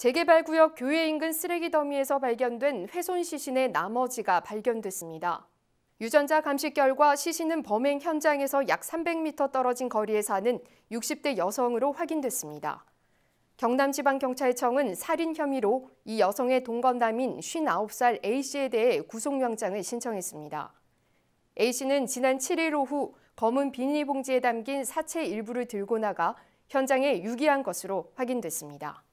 재개발 구역 교외 인근 쓰레기 더미에서 발견된 훼손 시신의 나머지가 발견됐습니다. 유전자 감식 결과 시신은 범행 현장에서 약 300m 떨어진 거리에 사는 60대 여성으로 확인됐습니다. 경남지방경찰청은 살인 혐의로 이 여성의 동거남인 59살 A씨에 대해 구속영장을 신청했습니다. A씨는 지난 7일 오후 검은 비닐봉지에 담긴 사체 일부를 들고 나가 현장에 유기한 것으로 확인됐습니다.